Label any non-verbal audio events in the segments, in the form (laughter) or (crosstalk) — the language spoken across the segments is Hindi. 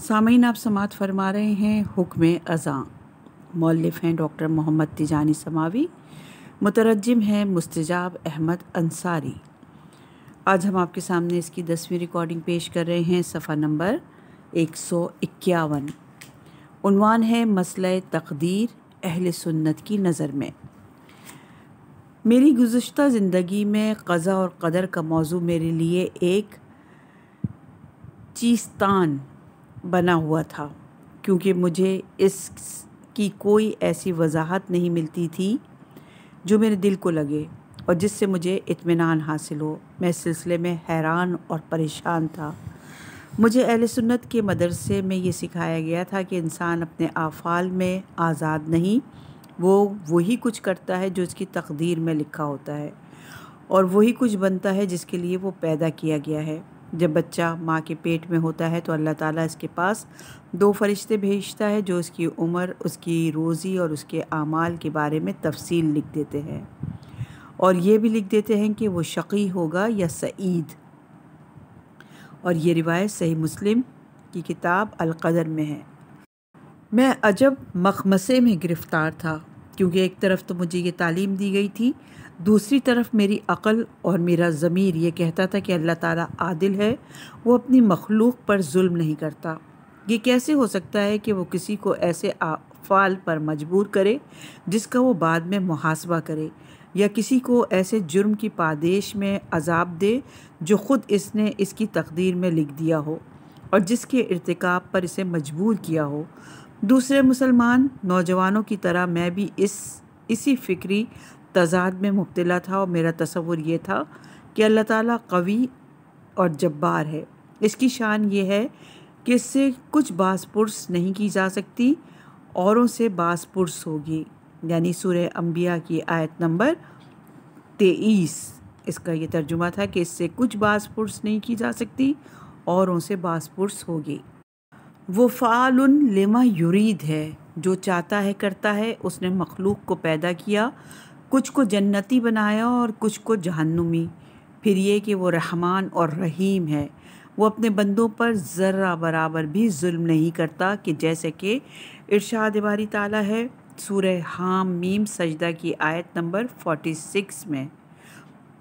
सामीन आप समात फरमा रहे हैं हुक्म अज़ां मौलिफ हैं डॉक्टर मोहम्मद तिजानी समावी मुतरजम हैं मुस्तजाब अहमद अंसारी आज हम आपके सामने इसकी दसवीं रिकॉर्डिंग पेश कर रहे हैं सफ़ा नंबर एक सौ इक्यावन उनवान है मसल तकदीर अहल सुन्नत की नज़र में मेरी गुज्त ज़िंदगी में क़ज़ा और कदर का मौजू मेरे लिए एक चीस्तान बना हुआ था क्योंकि मुझे इसकी कोई ऐसी वजाहत नहीं मिलती थी जो मेरे दिल को लगे और जिससे मुझे इत्मीनान हासिल हो मैं इस सिलसिले में हैरान और परेशान था मुझे अहल सुन्नत के मदरसे में ये सिखाया गया था कि इंसान अपने आफ़ाल में आज़ाद नहीं वो वही कुछ करता है जो उसकी तकदीर में लिखा होता है और वही कुछ बनता है जिसके लिए वो पैदा किया गया है जब बच्चा माँ के पेट में होता है तो अल्लाह ताला इसके पास दो फरिश्ते भेजता है जो उसकी उम्र उसकी रोज़ी और उसके आमाल के बारे में तफसील लिख देते हैं और ये भी लिख देते हैं कि वो शकी होगा या सईद और ये रिवायत सही मुस्लिम की किताब अलकदर में है मैं अजब मखमसे में गिरफ़्तार था क्योंकि एक तरफ तो मुझे ये तालीम दी गई थी दूसरी तरफ मेरी अक़ल और मेरा ज़मीर ये कहता था कि अल्लाह ताला आदिल है वो अपनी मखलूक पर जुल्म नहीं करता ये कैसे हो सकता है कि वो किसी को ऐसे अफ़ाल पर मजबूर करे जिसका वो बाद में मुहासबा करे या किसी को ऐसे जुर्म की पादेश में अजाब दे जो ख़ुद इसने इसकी तकदीर में लिख दिया हो और जिसके irtikab पर इसे मजबूर किया हो दूसरे मुसलमान नौजवानों की तरह मैं भी इस इसी फिक्री तजाद में मुबतला था और मेरा तस्वुर यह था कि अल्लाह ताला कवी और जब्बार है इसकी शान ये है कि इससे कुछ बासपुरस नहीं की जा सकती औरों से बासपुरस होगी यानी सूर्य अम्बिया की आयत नंबर तेईस इसका यह तर्जुमा था कि इससे कुछ बासपुरस नहीं की जा सकती औरों से बासपुरस होगी वो फ़ाल लेमा यूरीद है जो चाहता है करता है उसने मखलूक को पैदा किया कुछ को जन्नती बनाया और कुछ को जहन्नुमी फिर ये कि वो रहमान और रहीम है वो अपने बंदों पर ज़र्रा बराबर भी जुल्म नहीं करता कि जैसे कि इरशाद बारी ताला है सूरह हाम मीम सजदा की आयत नंबर 46 में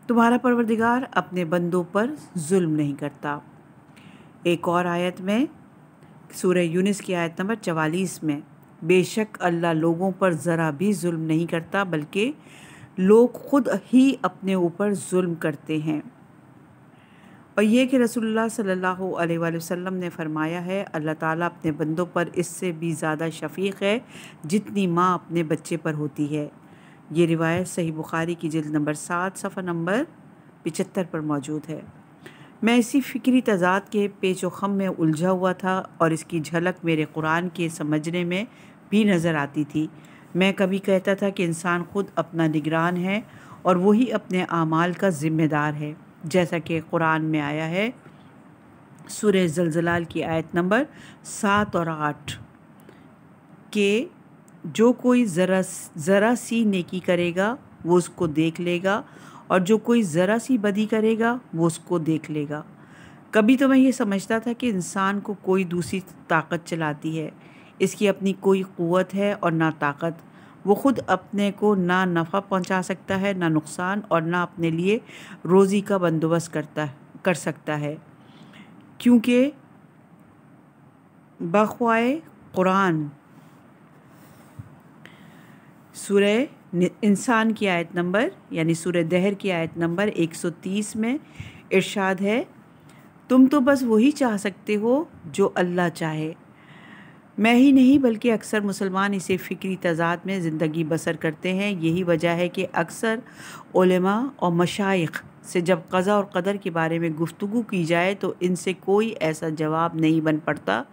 तुम्हारा परवरदिगार अपने बंदों पर जुल्म नहीं करता एक और आयत में सूरह यूनिस की आयत नंबर चवालीस में बेशक अल्लाह लोगों पर ज़रा भी जुल्म नहीं करता बल्कि लोग ख़ुद ही अपने ऊपर जुल्म करते हैं और यह कि रसोल्ला सल्लल्लाहु अलैहि वसल्लम ने फरमाया है अल्लाह ताला अपने बंदों पर इससे भी ज़्यादा शफीक है जितनी माँ अपने बच्चे पर होती है ये रिवायत सही बुखारी की जल्द नंबर सात सफ़ा नंबर पिचत्तर पर मौजूद है मैं इसी फ़िक्री तजाद के पेच खम में उलझा हुआ था और इसकी झलक मेरे कुरान के समझने में भी नज़र आती थी मैं कभी कहता था कि इंसान खुद अपना निगरान है और वही अपने आमाल का ज़िम्मेदार है जैसा कि कुरान में आया है सुर जलजलाल की आयत नंबर सात और आठ के जो कोई ज़रा ज़रा सी नेकी करेगा वो उसको देख लेगा और जो कोई ज़रा सी बदी करेगा वो उसको देख लेगा कभी तो मैं ये समझता था कि इंसान को कोई दूसरी ताकत चलाती है इसकी अपनी कोई क़वत है और ना ताकत वो ख़ुद अपने को ना नफ़ा पहुंचा सकता है ना नुकसान और ना अपने लिए रोज़ी का बंदोबस्त करता कर सकता है क्योंकि बख्वाए कुरान सूर्य इंसान की आयत नंबर यानी सूर्य दहर की आयत नंबर 130 में इरशाद है तुम तो बस वही चाह सकते हो जो अल्लाह चाहे मैं ही नहीं बल्कि अक्सर मुसलमान इसे फ़िक्री तजाद में ज़िंदगी बसर करते हैं यही वजह है कि अक्सर उलमा और मशाइख से जब कज़ा और कदर के बारे में गुफ्तु की जाए तो इनसे कोई ऐसा जवाब नहीं बन पड़ता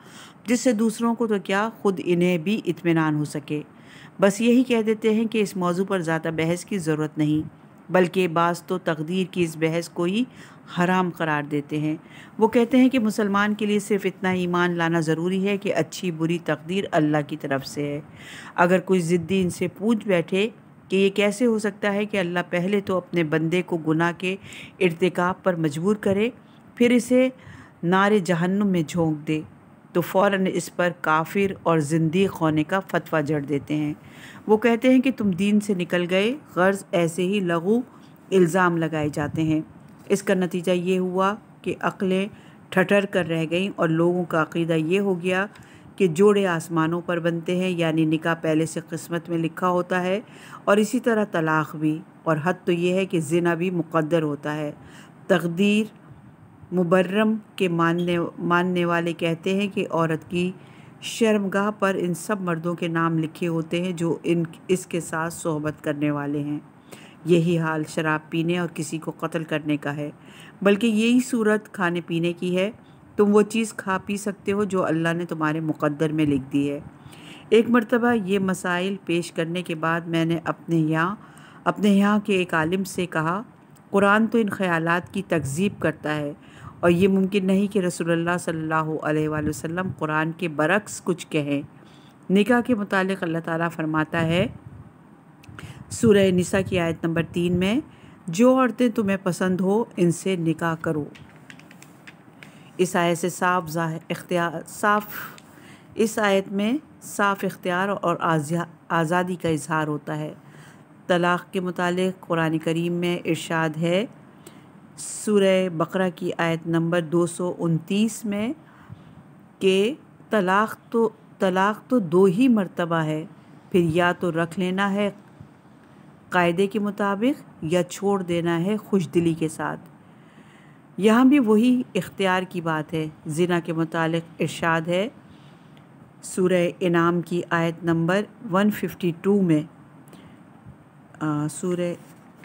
जिससे दूसरों को तो क्या ख़ुद इन्हें भी इतमान हो सके बस यही कह देते हैं कि इस मौजू पर ज़्यादा बहस की ज़रूरत नहीं बल्कि बाज़ तो तकदीर की इस बहस को ही हराम करार देते हैं वो कहते हैं कि मुसलमान के लिए सिर्फ इतना ईमान लाना ज़रूरी है कि अच्छी बुरी तकदीर अल्लाह की तरफ से है अगर कोई ज़िद्दी इनसे पूछ बैठे कि ये कैसे हो सकता है कि अल्लाह पहले तो अपने बंदे को गुनाह के इरतकब पर मजबूर करे फिर इसे नारे जहन्नुम में झोंक दे तो फ़ौर इस पर काफिर और जिंदी होने का फतवा जड़ देते हैं वो कहते हैं कि तुम दीन से निकल गए गर्ज ऐसे ही लघु इल्ज़ाम लगाए जाते हैं इसका नतीजा ये हुआ कि अक़लें ठठर कर रह गईं और लोगों का अकीदा ये हो गया कि जोड़े आसमानों पर बनते हैं यानी निका पहले से किस्मत में लिखा होता है और इसी तरह तलाक़ भी और हद तो ये है कि जिना भी मुक़दर होता है तकदीर मुबर्रम के मानने मानने वाले कहते हैं कि औरत की शर्मगाह पर इन सब मर्दों के नाम लिखे होते हैं जो इन इसके साथ सोहबत करने वाले हैं यही हाल शराब पीने और किसी को कत्ल करने का है बल्कि यही सूरत खाने पीने की है तुम वो चीज़ खा पी सकते हो जो अल्लाह ने तुम्हारे मुकद्दर में लिख दी है एक मरतबा ये मसाइल पेश करने के बाद मैंने अपने यहाँ अपने यहाँ के एक आलिम से कहा कुरान तो इन ख़्यालात की तकजीब करता है और ये मुमकिन नहीं कि रसोल्ला सल्ला वसम कुरान के बरक्स कुछ कहें निका के मुतालिक अल्लाह ताला फरमाता है सूरह निसा की आयत नंबर तीन में जो औरतें तुम्हें पसंद हो इनसे निका करो इस आयत से साफ इख्तियार साफ इस आयत में साफ इख्तियार और आज़ादी का इजहार होता है तलाक़ के मुतालिक कुरान करीम में इरशाद है सूर्य बकरा की आयत नंबर दो सौ उनतीस में के तलाक़ तो तलाक़ तो दो ही मरतबा है फिर या तो रख लेना है कायदे के मुताबिक या छोड़ देना है खुश दिली के साथ यहाँ भी वही इख्तियार की बात है जिना के मुतालिक इर्शाद है सूर्य इनाम की आयत नंबर वन फिफ्टी टू में सूर्य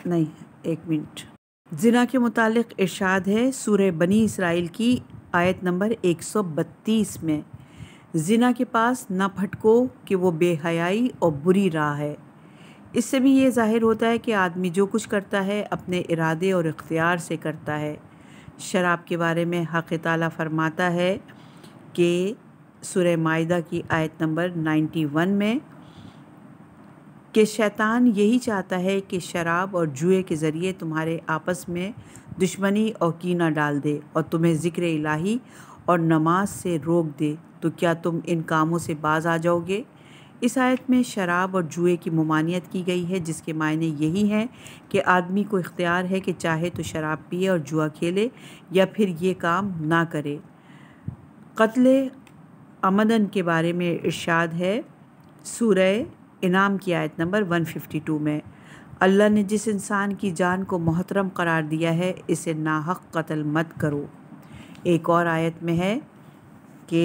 नहीं एक मिनट ज़िना के मुतालिक इरशाद है सूर्य बनी इसराइल की आयत नंबर 132 में ज़िना के पास ना फटको कि वो बेहयाई और बुरी राह है इससे भी ये जाहिर होता है कि आदमी जो कुछ करता है अपने इरादे और इख्तियार से करता है शराब के बारे में हक़ ताला फरमाता है कि सुरह माह की आयत नंबर 91 में कि शैतान यही चाहता है कि शराब और जुए के ज़रिए तुम्हारे आपस में दुश्मनी और कीना डाल दे और तुम्हें ज़िक्र इलाही और नमाज से रोक दे तो क्या तुम इन कामों से बाज आ जाओगे इस आयत में शराब और जुए की ममानियत की गई है जिसके मायने यही हैं कि आदमी को इख्तियार है कि चाहे तो शराब पिए और जुआ खेले या फिर ये काम ना करे कत्ल आमदन के बारे में इरशाद है सूरह इनाम की आयत नंबर 152 में अल्लाह ने जिस इंसान की जान को मोहतरम करार दिया है इसे नाहक कत्ल मत करो एक और आयत में है कि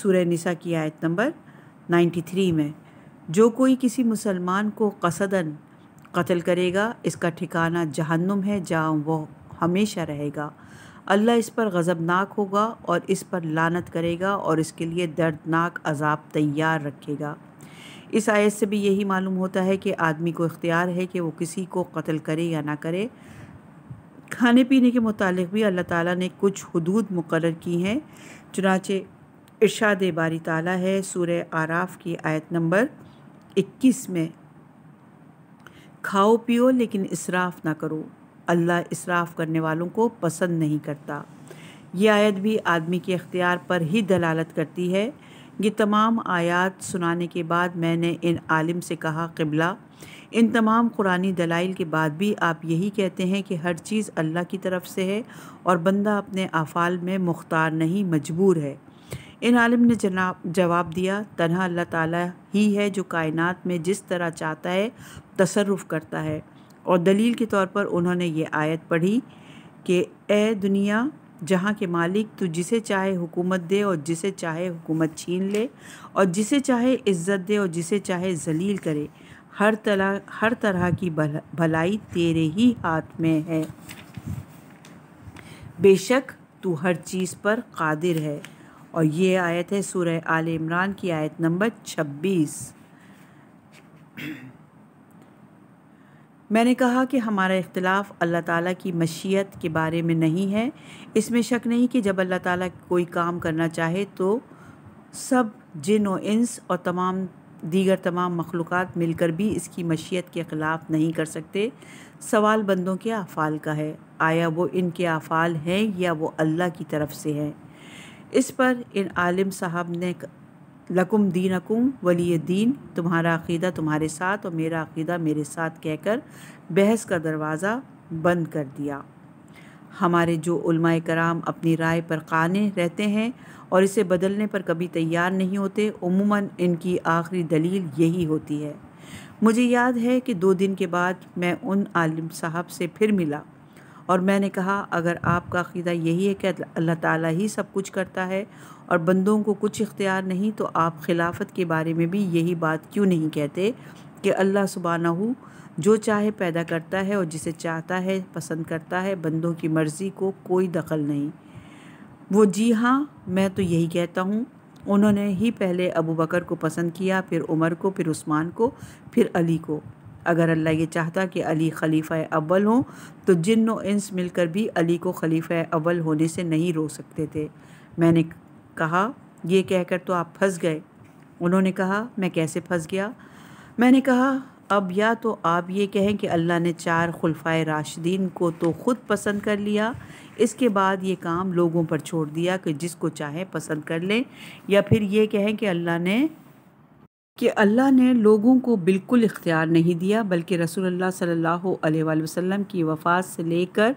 सूर्य निसा की आयत नंबर 93 में जो कोई किसी मुसलमान को कसदन कत्ल करेगा इसका ठिकाना जहन्नुम है जहाँ वो हमेशा रहेगा अल्लाह इस पर गज़बनाक होगा और इस पर लानत करेगा और इसके लिए दर्दनाक अजाब तैयार रखेगा इस आयत से भी यही मालूम होता है कि आदमी को इख्तियार है कि वो किसी को कत्ल करे या ना करे खाने पीने के मुतालिक भी अल्लाह ताला ने कुछ हदूद मुकर की हैं चुनाचे इरशाद बारी ताला है सूर्य आराफ की आयत नंबर इक्कीस में खाओ पियो लेकिन इसराफ ना करो अल्लाह इसराफ करने वालों को पसंद नहीं करता ये आयत भी आदमी के अख्तियार पर ही दलालत करती है ये तमाम आयात सुनाने के बाद मैंने इन आलिम से कहा किबला इन तमाम कुरानी दलाइल के बाद भी आप यही कहते हैं कि हर चीज़ अल्लाह की तरफ से है और बंदा अपने अफ़ाल में मुख्तार नहीं मजबूर है इन आलिम ने जनाब जवाब दिया तनहा अल्लाह ताला ही है जो कायनात में जिस तरह चाहता है तसरफ़ करता है और दलील के तौर पर उन्होंने ये आयत पढ़ी कि ए दुनिया जहाँ के मालिक तो जिसे चाहे हुकूमत दे और जिसे चाहे हुकूमत छीन ले और जिसे चाहे इज्जत दे और जिसे चाहे जलील करे हर तरह हर तरह की भलाई तेरे ही हाथ में है बेशक तू हर चीज़ पर कादिर है और ये आयत है सूर्य आल इमरान की आयत नंबर छब्बीस मैंने कहा कि हमारा इख्तलाफ अल्लाह ताला की मशीयत के बारे में नहीं है इसमें शक नहीं कि जब अल्लाह ताला कोई काम करना चाहे तो सब जिन और इंस और तमाम दीगर तमाम मखलूक मिलकर भी इसकी मशीयत के ख़िलाफ़ नहीं कर सकते सवाल बंदों के अफ़ाल का है आया वो इनके अफ़ाल हैं या वो अल्लाह की तरफ से हैं इस पर इन आलिम साहब ने लकुम दीन अकुम वली दीन तुम्हारा अकीदा तुम्हारे साथ और मेरा अकीदा मेरे साथ कहकर बहस का दरवाज़ा बंद कर दिया हमारे जो कराम अपनी राय पर काने रहते हैं और इसे बदलने पर कभी तैयार नहीं होते उमूमन इनकी आखिरी दलील यही होती है मुझे याद है कि दो दिन के बाद मैं उन आलिम साहब से फिर मिला और मैंने कहा अगर आपका अकीदा यही है कि अल्लाह ताला ही सब कुछ करता है और बंदों को कुछ इख्तियार नहीं तो आप खिलाफत के बारे में भी यही बात क्यों नहीं कहते कि अल्लाह हो जो चाहे पैदा करता है और जिसे चाहता है पसंद करता है बंदों की मर्ज़ी को कोई दखल नहीं वो जी हाँ मैं तो यही कहता हूँ उन्होंने ही पहले अबू बकर को पसंद किया फिर उमर को फिर उस्मान को फिर अली को अगर अल्लाह ये चाहता कि अली खलीफ़ अव्वल हों तो जिन व इंस मिलकर भी अली को खलीफ़ अव्वल होने से नहीं रोक सकते थे मैंने कहा यह कहकर तो आप फंस गए उन्होंने कहा मैं कैसे फंस गया मैंने कहा अब या तो आप ये कहें कि अल्लाह ने चार खुलफाए राशिदीन को तो ख़ुद पसंद कर लिया इसके बाद ये काम लोगों पर छोड़ दिया कि जिसको चाहे पसंद कर लें या फिर ये कहें कि अल्लाह ने कि अल्लाह ने लोगों को बिल्कुल इख्तियार नहीं दिया बल्कि अल्लाह सल्लल्लाहु अलैहि वसल्लम की वफ़ात से लेकर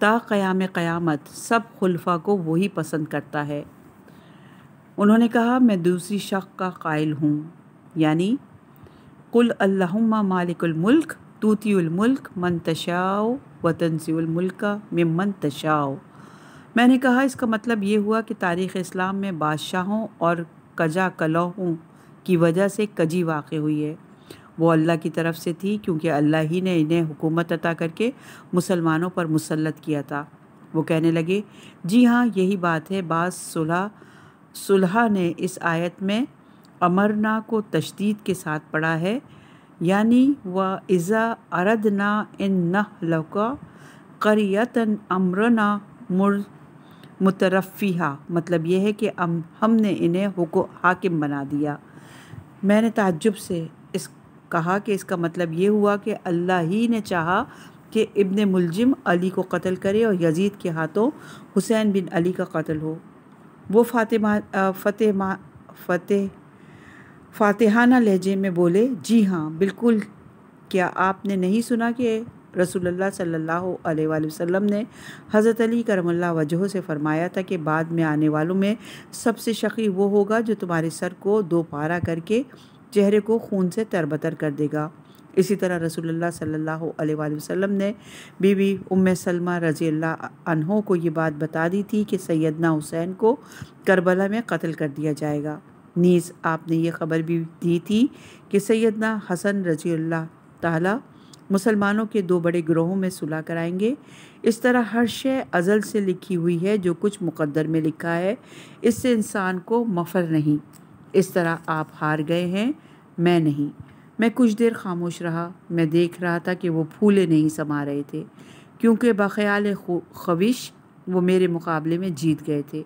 ता क़याम क़यामत सब खुलफा को वही पसंद करता है उन्होंने कहा मैं दूसरी शक का कायल हूँ यानी कुल अल्लाहुम्मा मालिकुलमल्क तूतीुलमल्क मनतशाओ तशाओ वतनसीमल्का में मंतशाओ मैंने कहा इसका मतलब ये हुआ कि तारीख़ इस्लाम में बादशाहों और कजा कलौहों की वजह से कजी वाक़ हुई है वो अल्लाह की तरफ से थी क्योंकि अल्लाह ही ने इन्हें हुकूमत अता करके मुसलमानों पर मुसलत किया था वो कहने लगे जी हाँ यही बात है बाद सुलह सुलह ने इस आयत में अमरना को तशदीद के साथ पढ़ा है यानी व इज़ा अरदना इन नहलका करियतन अमरना मुर मुतरफ़ीहा मतलब यह है कि हम हमने इन्हें हुको हाकिम बना दिया मैंने ताज्जुब से इस कहा कि इसका मतलब ये हुआ कि अल्लाह ही ने चाहा कि इब्न मुलजिम अली को कत्ल करे और यजीद के हाथों हुसैन बिन अली का कत्ल हो वो फातिमा फतेह फतेह फातिहाना लहजे में बोले जी हाँ बिल्कुल क्या आपने नहीं सुना कि रसूलुल्लाह सल्लल्लाहु अलैहि वसल्लम ने हज़रत अली करमल्ला वजह से फ़रमाया था कि बाद में आने वालों में सबसे शकी वो होगा जो तुम्हारे सर को दो पारा करके चेहरे को खून से तरबतर कर देगा इसी तरह रसोल्ला सल्ला वसम ने बीबी उम सलमा रज़ी अल्लाह को ये बात बता दी थी कि सैदना हुसैन को करबला में कत्ल कर दिया जाएगा नीज़ आपने ये खबर भी दी थी कि सैदना हसन रजी अल्लाह ताला मुसलमानों के दो बड़े ग्रोहों में सुलह कराएंगे इस तरह हर शय अज़ल से लिखी हुई है जो कुछ मुकद्दर में लिखा है इससे इंसान को मफर नहीं इस तरह आप हार गए हैं मैं नहीं मैं कुछ देर खामोश रहा मैं देख रहा था कि वो फूले नहीं समा रहे थे क्योंकि बख्याल खविश वो मेरे मुकाबले में जीत गए थे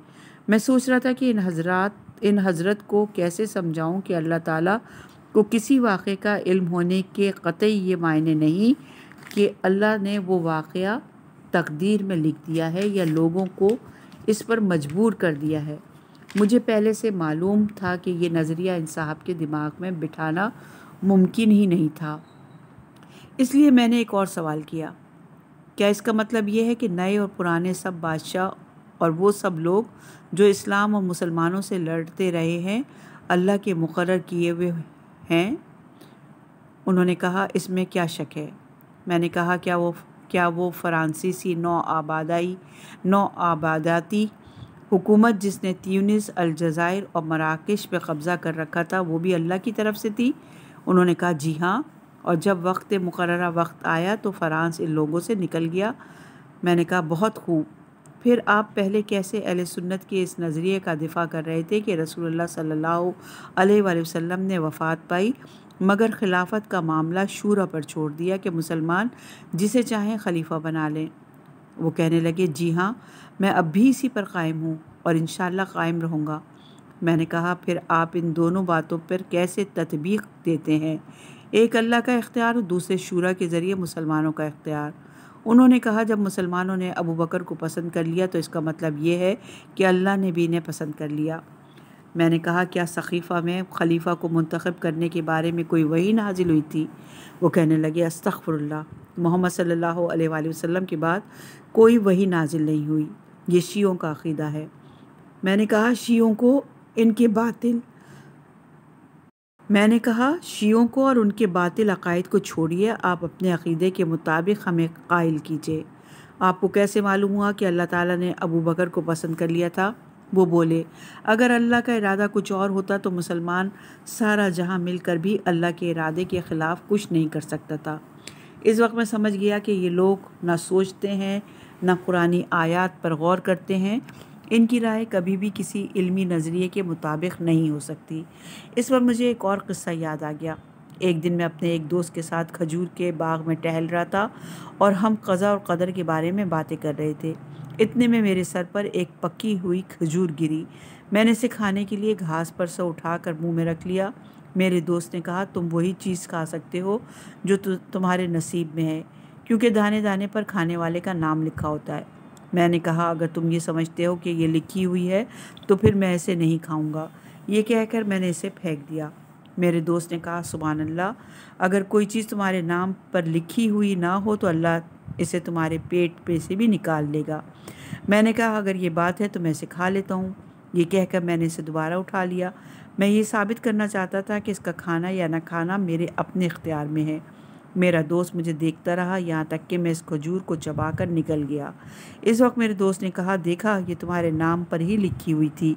मैं सोच रहा था कि इन हजरत इन हजरत को कैसे समझाऊं कि अल्लाह ताला को किसी वाक़े का इल्म होने के कतई ये मायने नहीं कि अल्लाह ने वो वाक़ तकदीर में लिख दिया है या लोगों को इस पर मजबूर कर दिया है मुझे पहले से मालूम था कि ये नज़रिया इन साहब के दिमाग में बिठाना मुमकिन ही नहीं था इसलिए मैंने एक और सवाल किया क्या इसका मतलब ये है कि नए और पुराने सब बादशाह और वो सब लोग जो इस्लाम और मुसलमानों से लड़ते रहे हैं अल्लाह के मुकर किए हुए हैं उन्होंने कहा इसमें क्या शक है मैंने कहा क्या वो क्या वो फ़्रांसीसी नौ आबादाई नौ आबादाती हुकूमत जिसने त्यूनिस अलजायर और मराकश पर कब्ज़ा कर रखा था वो भी अल्लाह की तरफ से थी उन्होंने कहा जी हाँ और जब वक्त मुकर वक्त आया तो फ़रांस इन लोगों से निकल गया मैंने कहा बहुत खूब फिर आप पहले कैसे अहल सुन्नत के इस नज़रिए का दिफा कर रहे थे कि रसोल्ला सल्ला वसम ने वफ़ात पाई मगर खिलाफत का मामला शूरा पर छोड़ दिया कि मुसलमान जिसे चाहें खलीफा बना लें वो कहने लगे जी हाँ मैं अब भी इसी पर कायम हूँ और इन कायम रहूँगा मैंने कहा फिर आप इन दोनों बातों पर कैसे तदबीक देते हैं एक अल्लाह का इख्तियार और दूसरे शूरा के ज़रिए मुसलमानों का इख्तियार उन्होंने कहा जब मुसलमानों ने अबू बकर को पसंद कर लिया तो इसका मतलब ये है कि अल्लाह ने भी इन्हें पसंद कर लिया मैंने कहा क्या सखीफा में खलीफ़ा को मंतखब करने के बारे में कोई वही नाजिल हुई थी वो कहने लगे अस्तफ़रल्ला मोहम्मद सल्लल्लाहु अलैहि वसल्लम के बाद कोई वही नाजिल नहीं हुई ये शीयों का अकीदा है मैंने कहा शीयों को इनके बातिल मैंने कहा शियों को और उनके बातिल अकायद को छोड़िए आप अपने अकीदे के मुताबिक हमें कायल कीजिए आपको कैसे मालूम हुआ कि अल्लाह ताला ने अबू बकर को पसंद कर लिया था वो बोले अगर अल्लाह का इरादा कुछ और होता तो मुसलमान सारा जहां मिलकर भी अल्लाह के इरादे के ख़िलाफ़ कुछ नहीं कर सकता था इस वक्त मैं समझ गया कि ये लोग ना सोचते हैं ना कुरानी आयात पर गौर करते हैं इनकी राय कभी भी किसी इल्मी नज़रिए के मुताबिक नहीं हो सकती इस पर मुझे एक और क़स्सा याद आ गया एक दिन मैं अपने एक दोस्त के साथ खजूर के बाग में टहल रहा था और हम कज़ा और कदर के बारे में बातें कर रहे थे इतने में मेरे सर पर एक पकी हुई खजूर गिरी मैंने इसे खाने के लिए घास पर से उठा कर मुँह में रख लिया मेरे दोस्त ने कहा तुम वही चीज़ खा सकते हो जो तु, तुम्हारे नसीब में है क्योंकि दाने दाने पर खाने वाले का नाम लिखा होता है मैंने कहा अगर तुम ये समझते हो कि ये लिखी हुई है तो फिर मैं इसे नहीं खाऊंगा ये कहकर मैंने इसे फेंक दिया मेरे दोस्त ने कहा सुबह अल्लाह अगर कोई चीज़ तुम्हारे नाम पर लिखी हुई ना हो तो अल्लाह इसे तुम्हारे पेट पे से भी निकाल लेगा मैंने कहा अगर ये बात है तो मैं इसे खा लेता हूँ ये कहकर मैंने इसे दोबारा उठा लिया मैं ये साबित करना चाहता था कि इसका खाना या ना खाना मेरे अपने इख्तियार में है मेरा दोस्त मुझे देखता रहा यहाँ तक कि मैं इस खजूर को चबा कर निकल गया इस वक्त मेरे दोस्त ने कहा देखा ये तुम्हारे नाम पर ही लिखी हुई थी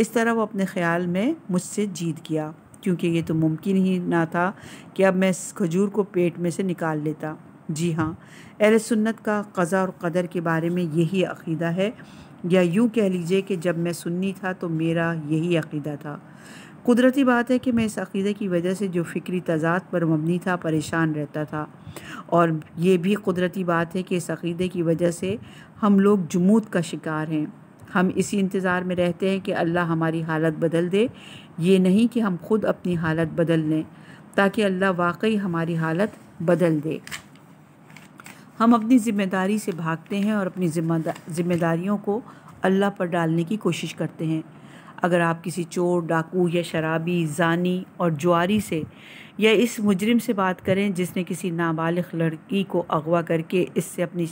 इस तरह वो अपने ख्याल में मुझसे जीत गया क्योंकि ये तो मुमकिन ही ना था कि अब मैं इस खजूर को पेट में से निकाल लेता जी हाँ अहल सुन्नत का कज़ा और कदर के बारे में यही अकीदा है या यूँ कह लीजिए कि जब मैं सुन्नी था तो मेरा यही अकीदा था कुदरती बात है कि मैं इस अकीदे की वजह से जो फ़िक्री तजाद पर मबनी था परेशान रहता था और ये भी कुदरती बात है कि इस अकीदे की वजह से हम लोग जमूद का शिकार हैं हम इसी इंतज़ार में रहते हैं कि अल्लाह हमारी हालत बदल दे ये नहीं कि हम खुद अपनी हालत बदल लें ताकि अल्लाह वाकई हमारी हालत बदल दे हम अपनी ज़िम्मेदारी से भागते हैं और अपनी ज़िम्मेदारियों को अल्लाह पर डालने की कोशिश करते हैं अगर आप किसी चोर डाकू या शराबी जानी और जुआरी से या इस मुजरिम से बात करें जिसने किसी नाबालिग लड़की को अगवा करके इससे अपनी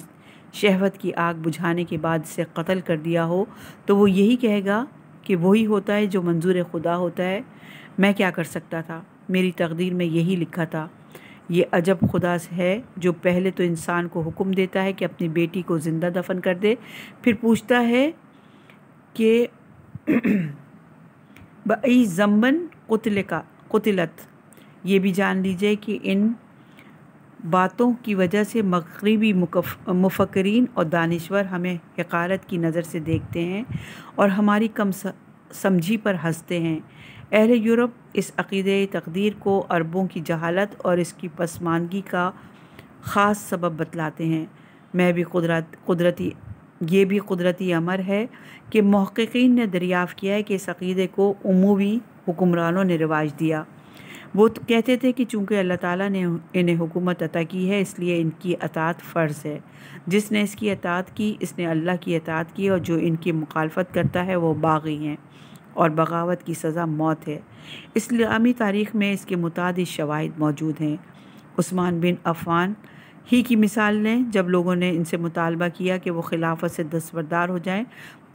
शहवत की आग बुझाने के बाद इसे कत्ल कर दिया हो तो वो यही कहेगा कि वही होता है जो मंजूर खुदा होता है मैं क्या कर सकता था मेरी तकदीर में यही लिखा था ये अजब खुदा है जो पहले तो इंसान को हुक्म देता है कि अपनी बेटी को ज़िंदा दफन कर दे फिर पूछता है कि (clears throat) बई जम्बन का कुतलत ये भी जान लीजिए कि इन बातों की वजह से मगरबी मुफकरीन और दानश्वर हमें हकारत की नज़र से देखते हैं और हमारी कम समझी पर हंसते हैं अहल यूरोप इस अक़ीदे तकदीर को अरबों की जहालत और इसकी पसमानगी का ख़ास सबब बतलाते हैं मैं भी कुदरत कुदरती ये भी कुदरती अमर है कि महक्कीन ने दरियाफ़ किया है कि इस अक़ीदे को उमूवी हुक्मरानों ने रिवाज दिया वो तो कहते थे कि चूँकि अल्लाह ताला ने इन्हें हुकूमत अता की है इसलिए इनकी अतात फ़र्ज़ है जिसने इसकी अतात की इसने अल्लाह की अतात की और जो इनकी मुखालफत करता है वो बागी हैं और बगावत की सज़ा मौत है इस्लामी तारीख़ में इसके मुतद शवाहद मौजूद हैं उस्मान बिन अफ़ान ही की मिसाल लें जब लोगों ने इनसे मुतालबा किया कि वो खिलाफत से दस्तबरदार हो जाएं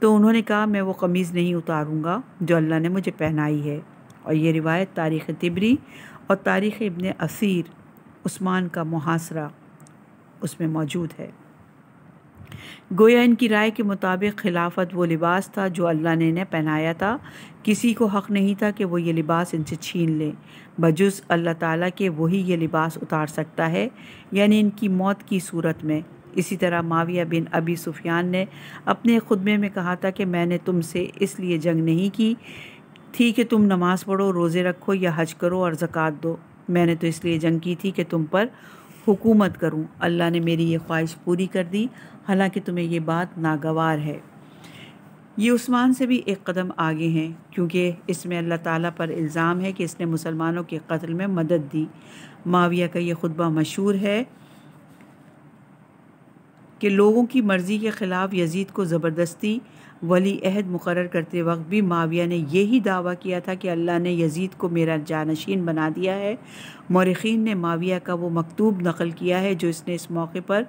तो उन्होंने कहा मैं वो कमीज़ नहीं उतारूँगा जो अल्लाह ने मुझे पहनाई है और ये रिवायत तारीख़ तिबरी और तारीख़ इबन असीर उस्मान का मुहासरा उसमें मौजूद है गोया इनकी राय के मुताबिक खिलाफत वो लिबास था जो अल्लाह ने इन्हें पहनाया था किसी को हक नहीं था कि वो ये लिबास इनसे छीन लें बजुस अल्लाह ताला के वही ये लिबास उतार सकता है यानी इनकी मौत की सूरत में इसी तरह माविया बिन अबी सुफियान ने अपने खुदबे में कहा था कि मैंने तुमसे इसलिए जंग नहीं की थी कि तुम नमाज़ पढ़ो रोज़े रखो या हज करो और ज़क़़त दो मैंने तो इसलिए जंग की थी कि तुम पर हुकूमत करूं अल्लाह ने मेरी ये ख्वाहिश पूरी कर दी हालांकि तुम्हें ये बात नागवार है ये उस्मान से भी एक कदम आगे हैं क्योंकि इसमें अल्लाह ताला पर इल्ज़ाम है कि इसने मुसलमानों के कत्ल में मदद दी माविया का ये खुतबा मशहूर है कि लोगों की मर्ज़ी के ख़िलाफ़ यजीद को ज़बरदस्ती वली अहद मुकर करते वक्त भी माविया ने यही दावा किया था कि अल्लाह ने यजीद को मेरा जानशीन बना दिया है मौरखीन ने माविया का वो मकतूब नकल किया है जो इसने इस मौके पर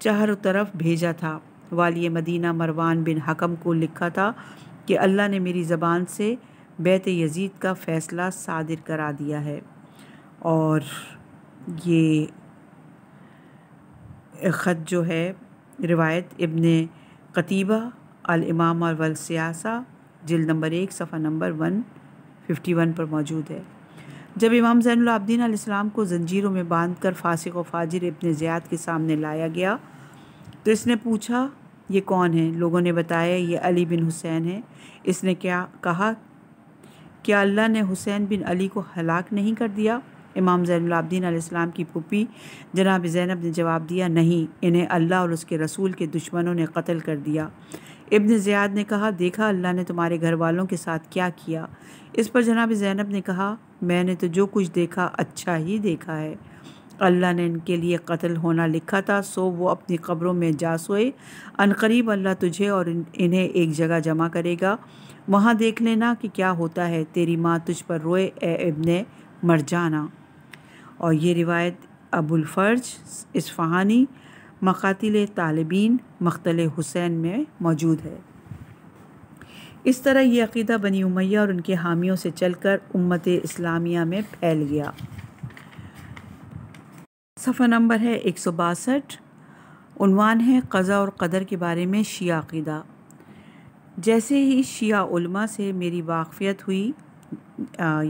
चारों तरफ भेजा था वाली मदीना मरवान बिन हकम को लिखा था कि अल्लाह ने मेरी ज़बान से बैत यजीद का फ़ैसला सादिर करा दिया है और ये ख़त जो है रिवायत इबन कतीबा अलमाम और वलसियासा जल नंबर एक सफ़ा नंबर वन फिफ्टी वन पर मौजूद है जब इमाम ज़ैनआबदीन आसमाम को जंजीरों में बांध कर फासिक व फाजिर इबन ज़ियाद के सामने लाया गया तो इसने पूछा ये कौन है लोगों ने बताया ये अली बिन हुसैन है इसने क्या कहा क्या अल्लाह ने हुसैन बिन अली को हलाक नहीं कर दिया इमाम ज़ैनलाब्दीन आसमाम की पुपी जनाब ज़ैनब ने जवाब दिया नहीं इन्हें अल्लाह और उसके रसूल के दुश्मनों ने कत्ल कर दिया इब्न ज़ियाद ने कहा देखा अल्लाह ने तुम्हारे घर वालों के साथ क्या किया इस पर जनाब ज़ैनब ने कहा मैंने तो जो कुछ देखा अच्छा ही देखा है अल्लाह ने इनके लिए कत्ल होना लिखा था सो वो अपनी कब्रों में जा सोए अनकरीब अल्लाह तुझे और इन्हें एक जगह जमा करेगा वहाँ देख लेना कि क्या होता है तेरी माँ तुझ पर रोए ए मर जाना और ये रिवायत अबुलफ़र्ज इसफ़हानी मकातिल तालबीन मख्तल हुसैन में मौजूद है इस तरह ये अकीदा बनी उमैया और उनके हामियों से चलकर उम्मत इस्लामिया में फैल गया सफ़ा नंबर है एक सौ बासठ उनवान है क़ज़ा और कदर के बारे में शिया अकीदा जैसे ही शिया उल्मा से मेरी वाकफ़ियत हुई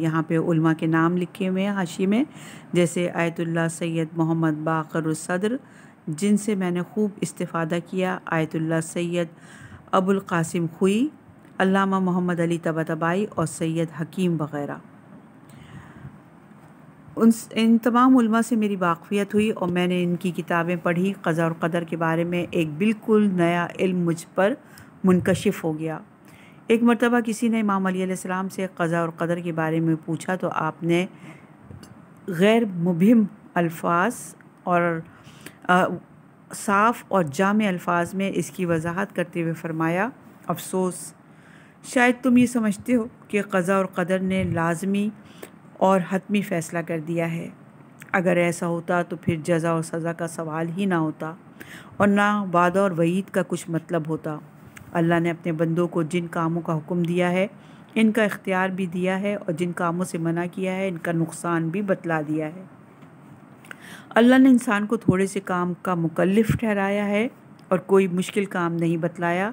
यहाँ पे उल्मा के नाम लिखे हुए हैं हाशी में जैसे आयतुल्ला सैयद मोहम्मद बाकर सदर जिनसे मैंने खूब इस्तादा किया Ayatollah Sayyid Abul Qasim Khoei Allama Mohammad Ali Tabai और सैयद हकीम वग़ैरह उन इन तमाम उलमा से मेरी वाकफ़ियत हुई और मैंने इनकी किताबें पढ़ी क़ज़ा और कदर के बारे में एक बिल्कुल नया इल्म मुझ पर मुनकशिफ हो गया एक मरतबा किसी ने इमाम अलीसम से क़ज़ा और कदर के बारे में पूछा तो आपने गैर मुबिम अल्फाज और आ, साफ़ और जाम अल्फाज में इसकी वजाहत करते हुए फरमाया अफसोस शायद तुम ये समझते हो कि क़ज़ा और कदर ने लाजमी और हतमी फ़ैसला कर दिया है अगर ऐसा होता तो फिर जजा और सज़ा का सवाल ही ना होता और ना वादा और वईद का कुछ मतलब होता अल्लाह ने अपने बंदों को जिन कामों का हुक्म दिया है इनका इख्तियार भी दिया है और जिन कामों से मना किया है इनका नुकसान भी बतला दिया है अल्लाह ने इंसान को थोड़े से काम का मुकलफ ठहराया है और कोई मुश्किल काम नहीं बतलाया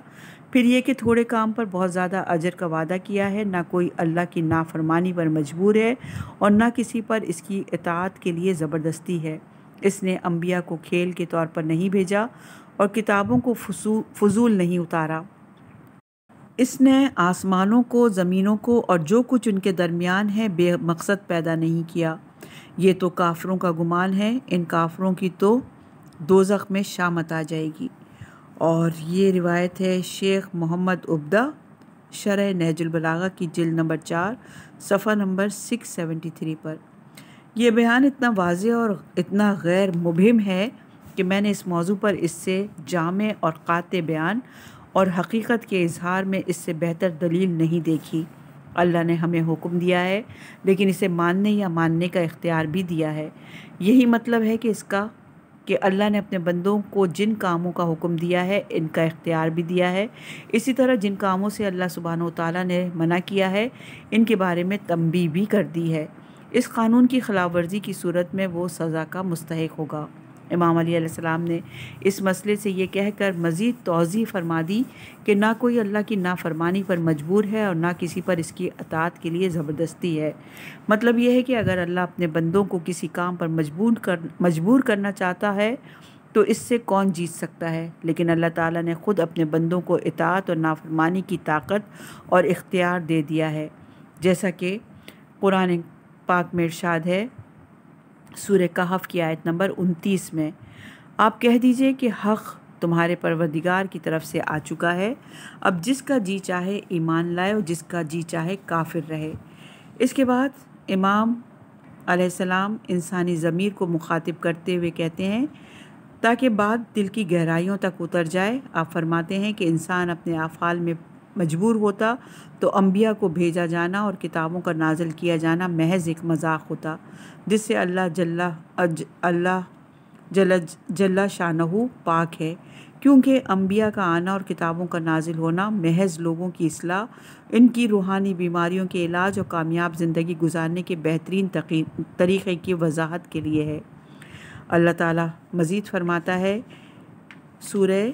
फिर ये कि थोड़े काम पर बहुत ज़्यादा अजर का वादा किया है ना कोई अल्लाह की नाफरमानी पर मजबूर है और ना किसी पर इसकी इतात के लिए ज़बरदस्ती है इसने अम्बिया को खेल के तौर पर नहीं भेजा और किताबों को फजूल नहीं उतारा इसने आसमानों को ज़मीनों को और जो कुछ उनके दरमियान है बेमकसद पैदा नहीं किया ये तो काफरों का गुमान है इन काफरों की तो दोजख में शामत आ जाएगी और ये रिवायत है शेख मोहम्मद उबदा शरह नहजुलबलागा की जिल नंबर चार सफ़ा नंबर सिक्स सेवेंटी थ्री पर यह बयान इतना वाज और इतना गैर मुबिम है कि मैंने इस मौजू पर इससे जाम और क़ात बयान और हकीकत के इजहार में इससे बेहतर दलील नहीं देखी अल्लाह ने हमें हुक्म दिया है लेकिन इसे मानने या मानने का इख्तियार भी दिया है यही मतलब है कि इसका कि अल्लाह ने अपने बंदों को जिन कामों का हुक्म दिया है इनका इख्तियार भी दिया है इसी तरह जिन कामों से अल्लाह सुबहान ताली ने मना किया है इनके बारे में तंबी भी कर दी है इस कानून की खिलाफ वर्जी की सूरत में वो सज़ा का मुस्तक होगा इमाम अलीसम ने इस मसले से ये कहकर मज़ीद तोज़ी फरमा दी कि ना कोई अल्लाह की नाफरमानी पर मजबूर है और ना किसी पर इसकी अतात के लिए ज़बरदस्ती है मतलब यह है कि अगर अल्लाह अपने बंदों को किसी काम पर मजबूर कर मजबूर करना चाहता है तो इससे कौन जीत सकता है लेकिन अल्लाह ताला ने ख़ुद अपने बंदों को इतात और नाफरमानी की ताकत और इख्तियार दे दिया है जैसा कि कुरान पाक में इर्शाद है सूर कहफ की आयत नंबर उनतीस में आप कह दीजिए कि हक़ तुम्हारे परवदिगार की तरफ से आ चुका है अब जिसका जी चाहे ईमान लाए और जिसका जी चाहे काफिर रहे इसके बाद इमाम सलाम इंसानी ज़मीर को मुखातिब करते हुए कहते हैं ताकि बात दिल की गहराइयों तक उतर जाए आप फरमाते हैं कि इंसान अपने आफाल में मजबूर होता तो अम्बिया को भेजा जाना और किताबों का नाजिल किया जाना महज एक मजाक होता जिससे अल्लाह जल्ला अज अल्लाह जल जल्ला शाहू पाक है क्योंकि अम्बिया का आना और किताबों का नाजिल होना महज लोगों की असलाह इनकी रूहानी बीमारियों के इलाज और कामयाब ज़िंदगी गुजारने के बेहतरीन तरीक़े की वजाहत के लिए है अल्लाह ताला मज़ीद फरमाता है सूर्य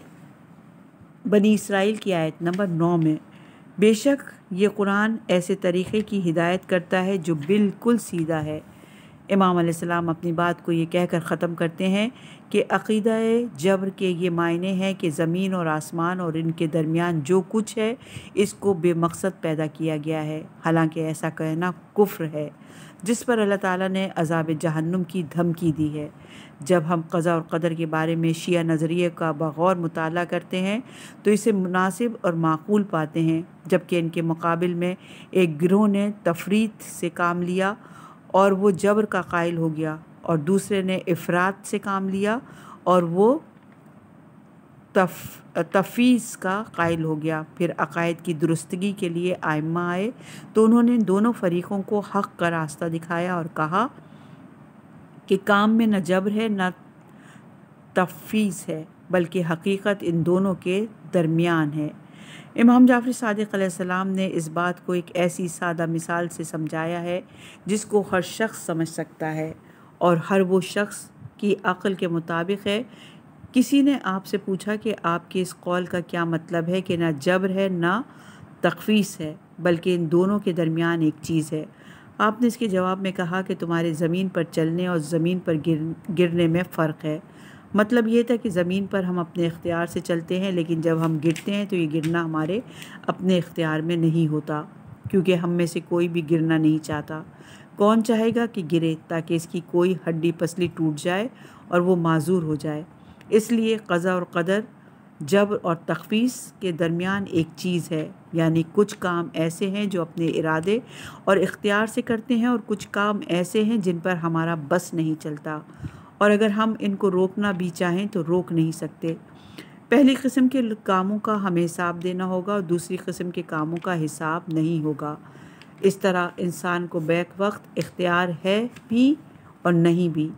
बनी इसराइल की आयत नंबर नौ में बेशक ये कुरान ऐसे तरीक़े की हिदायत करता है जो बिल्कुल सीधा है इमाम सलाम अपनी बात को ये कहकर ख़त्म करते हैं कि अक़ीद जबर के ये मायने हैं कि ज़मीन और आसमान और इनके दरमियान जो कुछ है इसको बेमकसद पैदा किया गया है हालांकि ऐसा कहना कुफ्र है जिस पर अल्लाह ताला ने अजाब जहन्नुम की धमकी दी है जब हम क़ज़ा और कदर के बारे में शिया नज़रिए का बगौर मुताल करते हैं तो इसे मुनासिब और माकूल पाते हैं जबकि इनके मुकाबले में एक ग्रोह ने तफरीत से काम लिया और वो जबर का कायल हो गया और दूसरे ने अफराद से काम लिया और वो तफ का कायल हो गया फिर अकायद की दुरुस्तगी के लिए आयमा आए तो उन्होंने दोनों फरीक़ों को हक़ का रास्ता दिखाया और कहा कि काम में न जबर है न तफीज़ है बल्कि हकीकत इन दोनों के दरमियान है इमाम जाफ़र सदक़म ने इस बात को एक ऐसी सादा मिसाल से समझाया है जिसको हर शख्स समझ सकता है और हर वो शख्स की अक़ल के मुताबिक है किसी ने आपसे पूछा कि आपके इस कौल का क्या मतलब है कि ना जबर है ना तखफीस है बल्कि इन दोनों के दरमियान एक चीज़ है आपने इसके जवाब में कहा कि तुम्हारे ज़मीन पर चलने और ज़मीन पर गिर गिरने में फ़र्क है मतलब ये था कि ज़मीन पर हम अपने इख्तियार से चलते हैं लेकिन जब हम गिरते हैं तो ये गिरना हमारे अपने इख्तियार में नहीं होता क्योंकि हम में से कोई भी गिरना नहीं चाहता कौन चाहेगा कि गिरे ताकि इसकी कोई हड्डी पसली टूट जाए और वो माजूर हो जाए इसलिए कज़ा और कदर जबर और तखफीस के दरमियान एक चीज़ है यानी कुछ काम ऐसे हैं जो अपने इरादे और इख्तियार से करते हैं और कुछ काम ऐसे हैं जिन पर हमारा बस नहीं चलता और अगर हम इनको रोकना भी चाहें तो रोक नहीं सकते पहली किस्म के कामों का हमें हिसाब देना होगा और दूसरी किस्म के कामों का हिसाब नहीं होगा इस तरह इंसान को बैक वक्त इख्तियार है भी और नहीं भी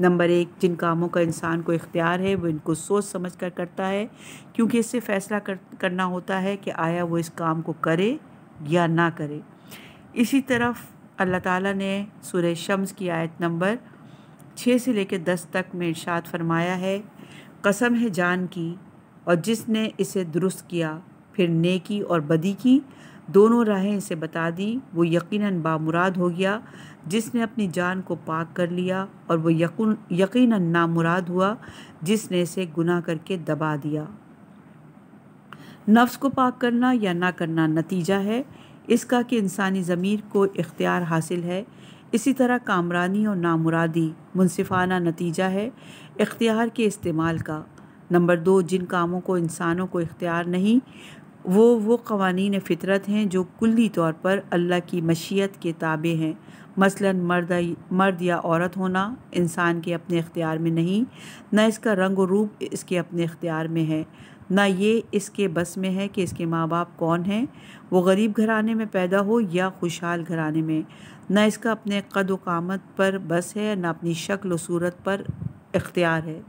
नंबर एक जिन कामों का इंसान को इख्तियार है वो इनको सोच समझ कर करता है क्योंकि इससे फ़ैसला कर, करना होता है कि आया वो इस काम को करे या ना करे इसी तरफ अल्लाह ताला ने सूर्य शम्स की आयत नंबर छः से लेकर दस तक में इर्शाद फरमाया है कसम है जान की और जिसने इसे दुरुस्त किया फिर नेकी और बदी की दोनों राहें इसे बता दी वो यकीनन बामुराद हो गया जिसने अपनी जान को पाक कर लिया और वो यकीन नामुराद हुआ जिसने इसे गुनाह करके दबा दिया नफ्स को पाक करना या ना करना नतीजा है इसका कि इंसानी ज़मीर को इख्तियार हासिल है इसी तरह कामरानी और नामुरादी मुनसिफाना नतीजा है इख्तियार के इस्तेमाल का नंबर दो जिन कामों को इंसानों को इख्तियार नहीं वो वो कवानीन फ़ितरत हैं जो कुल्ली तौर पर अल्लाह की मशीत के ताबे हैं मसलन मर्द मर्द या औरत होना इंसान के अपने अख्तियार में नहीं ना इसका रंग और रूप इसके अपने इख्तियार में है ना ये इसके बस में है कि इसके माँ बाप कौन हैं वो गरीब घराने में पैदा हो या खुशहाल घराने में ना इसका अपने कद व कामत पर बस है ना अपनी शक्ल सूरत पर इख्तियार है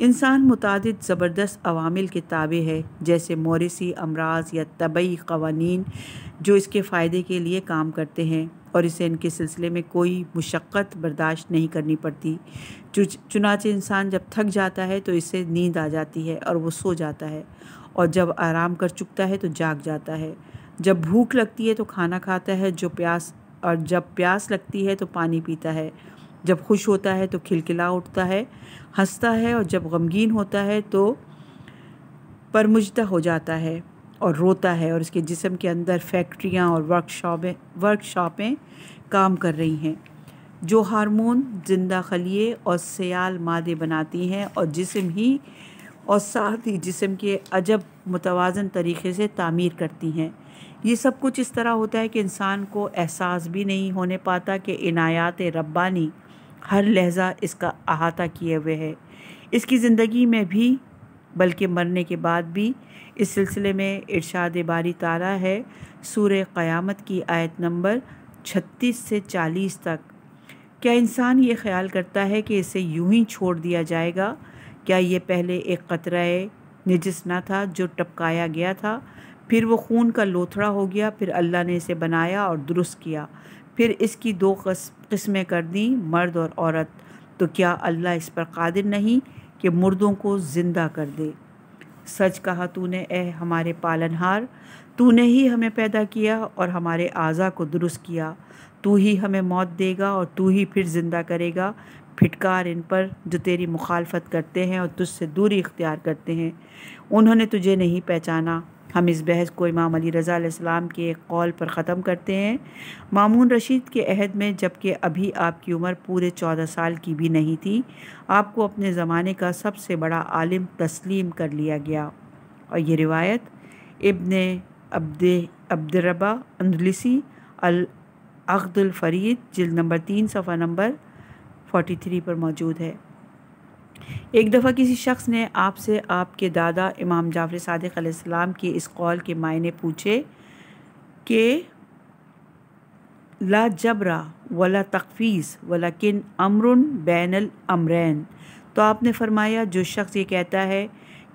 इंसान मुतद ज़बरदस्त अवामिल के ताबे है जैसे मोरसी अमराज या तबई कवानीन जो इसके फ़ायदे के लिए काम करते हैं और इसे इनके सिलसिले में कोई मुशक्क़त बर्दाश्त नहीं करनी पड़ती चुनाच इंसान जब थक जाता है तो इससे नींद आ जाती है और वह सो जाता है और जब आराम कर चुकता है तो जाग जाता है जब भूख लगती है तो खाना खाता है जो प्यास और जब प्यास लगती है तो पानी पीता है जब खुश होता है तो खिलखिला उठता है हंसता है और जब गमगीन होता है तो परमुजदा हो जाता है और रोता है और उसके जिसम के अंदर फैक्ट्रियाँ और वर्कशॉपें वर्कशॉपें काम कर रही हैं जो हार्मोन जिंदा खलिए और सयाल मादे बनाती हैं और जिसम ही और साथ ही जिसम के अजब मुतवाजन तरीके से तामीर करती हैं ये सब कुछ इस तरह होता है कि इंसान को एहसास भी नहीं होने पाता कि इनायात रब्बानी हर लहजा इसका अहाता किए हुए है इसकी ज़िंदगी में भी बल्कि मरने के बाद भी इस सिलसिले में इरशाद बारी तारा है सूर क़यामत की आयत नंबर छत्तीस से चालीस तक क्या इंसान ये ख्याल करता है कि इसे यूं ही छोड़ दिया जाएगा क्या ये पहले एक कतरा निजस ना था जो टपकाया गया था फिर वो खून का लोथड़ा हो गया फिर अल्लाह ने इसे बनाया और दुरुस्त किया फिर इसकी दो किस्में कर दी मर्द और औरत तो क्या अल्लाह इस पर कादिर नहीं कि मुर्दों को ज़िंदा कर दे सच कहा तूने ए हमारे पालनहार तूने ही हमें पैदा किया और हमारे आज़ा को दुरुस्त किया तू ही हमें मौत देगा और तू ही फिर ज़िंदा करेगा फिटकार इन पर जो तेरी मुखालफत करते हैं और तुझसे दूरी इख्तियार करते हैं उन्होंने तुझे नहीं पहचाना हम इस बहस को इमाम अली रज़ा के एक कौल पर ख़त्म करते हैं मामून रशीद के अहद में जबकि अभी आपकी उम्र पूरे चौदह साल की भी नहीं थी आपको अपने ज़माने का सबसे बड़ा आलिम तस्लीम कर लिया गया और ये रिवायत इबन अब्द अब्दरबा अंदलिसी अल अख्दुल फरीद जिल नंबर तीन सफ़ा नंबर 43 पर मौजूद है एक दफ़ा किसी शख्स ने आपसे आपके दादा इमाम जाफ़र सदक के इस कौल के मायने पूछे कि ला जबरा वला तकफीस वला किन अमरुन बैनल अमरैन तो आपने फरमाया जो शख्स ये कहता है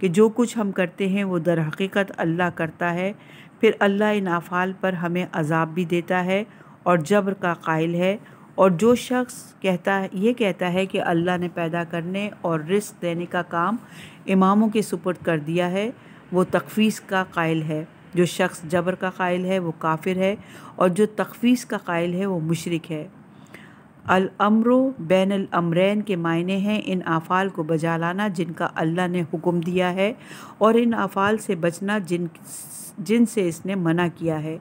कि जो कुछ हम करते हैं वो दर हकीकत अल्लाह करता है फिर अल्लाह इन अफ़ाल पर हमें अजाब भी देता है और जबर का कायल है और जो शख्स कहता है ये कहता है कि अल्लाह ने पैदा करने और रिस्क देने का काम इमामों के सुपुर्द कर दिया है वो तकफीस का कायल है जो शख्स जबर का कायल है वो काफिर है और जो तकफीस का कायल है वो मशरक है अलअमरो बैन अमरैन के मायने हैं इन आफ़ाल को बजा लाना जिनका अल्लाह ने हुक्म दिया है और इन आफ़ाल से बचना जिन जिनसे इसने मना किया है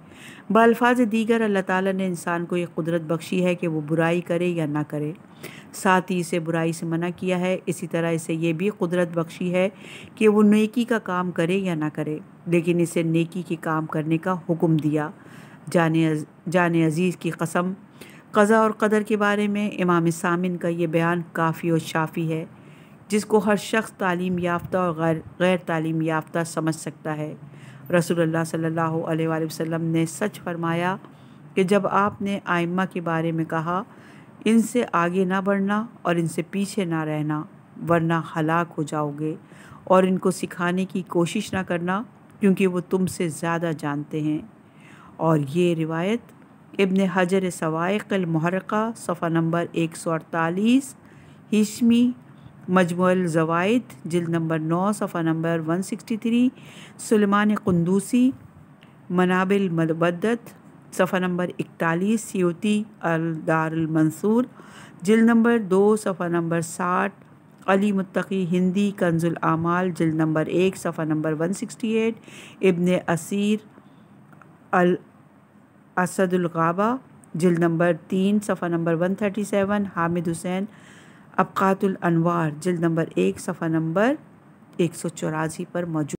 बल्फाज दीगर अल्लाह ताला ने इंसान को यह कुदरत बख्शी है कि वो बुराई करे या ना करे साथ ही इसे बुराई से मना किया है इसी तरह इसे ये भी कुदरत बख्शी है कि वो नेकी का काम करे या ना करे लेकिन इसे नेकी के काम करने का हुक्म दिया जान जाने जान अजीज़ की कसम कज़ा और कदर के बारे में इमाम सामिन का ये बयान काफ़ी और शाफी है जिसको हर शख्स तालीम याफ्ता और गैर गैर तालीम याफ्ता समझ सकता है रसूलुल्लाह सल्ला वसम ने सच फरमाया कि जब आपने आइम्मा के बारे में कहा इनसे आगे ना बढ़ना और इनसे पीछे ना रहना वरना हलाक हो जाओगे और इनको सिखाने की कोशिश ना करना क्योंकि वो तुमसे ज़्यादा जानते हैं और ये रिवायत इबन हजर सवायक महरक़ा सफ़ा नंबर एक सौ अड़तालीस हिशमी जवाद जिल नंबर नौ सफ़ा नंबर वन सिक्सटी थ्री सलमान कंदूसी मनाबिल मदबदत सफ़ा नंबर इकतालीस सीती अलदारमंसूर जिल नंबर दो सफ़ा नंबर साठ अली मुतकी हिंदी कंजुल आमाल जिल्द नंबर एक सफ़ा नंबर one sixty eight Ibn Athir अल असदुलगाबा ज़िल नंबर तीन सफ़ा नंबर one thirty seven Hamid Husain अबकातुलवार जल्द नंबर एक सफ़ा नंबर एक सौ चौरासी पर मौजूद